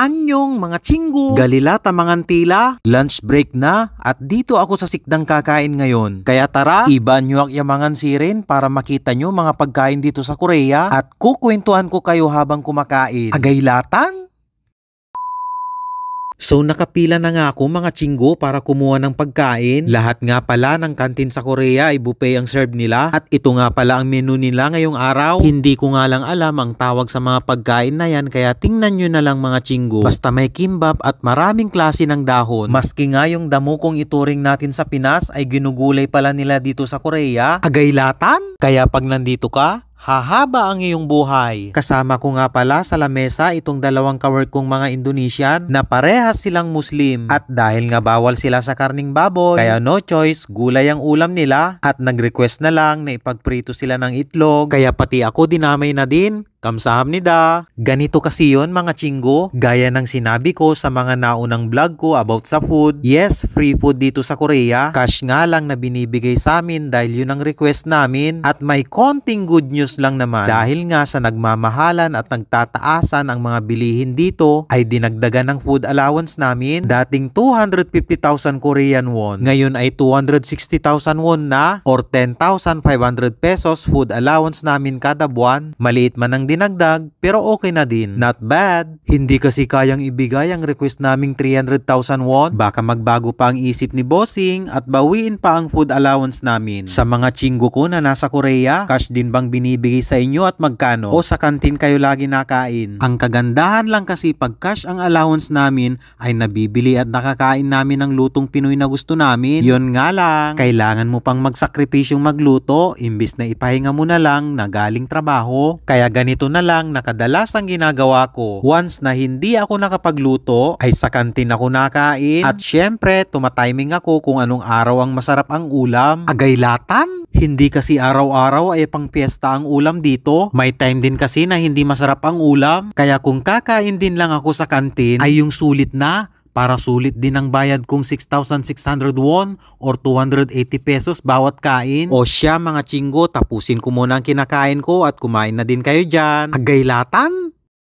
anyong mga chinggu, galilata mangantila, lunch break na at dito ako sa sikdang kakain ngayon. Kaya tara, iba nyo ang yamangan sirin para makita nyo mga pagkain dito sa Korea at kukwentuhan ko kayo habang kumakain. Agaylatan? So nakapila na nga ako mga chinggo para kumuha ng pagkain. Lahat nga pala ng kantin sa Korea ay buffet ang serve nila at ito nga pala ang menu nila ngayong araw. Hindi ko nga lang alam ang tawag sa mga pagkain na yan kaya tingnan nyo na lang mga chinggo. Basta may kimbap at maraming klase ng dahon. Maski nga yung damo kong ituring natin sa Pinas ay ginugulay pala nila dito sa Korea. Agaylatan? Kaya pag nandito ka, Hahaba ang iyong buhay. Kasama ko nga pala sa lamesa itong dalawang kawork kong mga Indonesian na parehas silang Muslim. At dahil nga bawal sila sa karning baboy, kaya no choice, gulay ang ulam nila at nag-request na lang na ipagprito sila ng itlog. Kaya pati ako dinamay na din Kamsahamnida! Ganito kasi yon mga chinggo, gaya ng sinabi ko sa mga naunang vlog ko about sa food. Yes, free food dito sa Korea. Cash nga lang na binibigay sa amin dahil yun ang request namin. At may konting good news lang naman dahil nga sa nagmamahalan at nagtataasan ang mga bilihin dito ay dinagdagan ng food allowance namin. Dating 250,000 Korean won, ngayon ay 260,000 won na or 10,500 pesos food allowance namin kada buwan. Maliit man ang dinagdag pero okay na din. Not bad. Hindi kasi kayang ibigay ang request naming 300,000 won. Baka magbago pa ang isip ni bossing at bawiin pa ang food allowance namin. Sa mga chinggo ko na nasa Korea, cash din bang binibigay sa inyo at magkano? O sa kantin kayo lagi nakain? Ang kagandahan lang kasi pag cash ang allowance namin ay nabibili at nakakain namin ng lutong Pinoy na gusto namin. Yun nga lang, kailangan mo pang magsakripisyong magluto imbis na ipahinga mo na lang na galing trabaho. Kaya ganito ito na lang na kadalas ang ginagawa ko. Once na hindi ako nakapagluto, ay sa kantin ako nakain at syempre tumatiming ako kung anong araw ang masarap ang ulam. Agaylatan? Hindi kasi araw-araw ay eh, pangpiesta ang ulam dito. May time din kasi na hindi masarap ang ulam. Kaya kung kakain din lang ako sa kantin ay yung sulit na para sulit din ang bayad kong 6,600 won or 280 pesos bawat kain. O siya mga chinggo, tapusin ko muna ang kinakain ko at kumain na din kayo dyan. Agaylatan?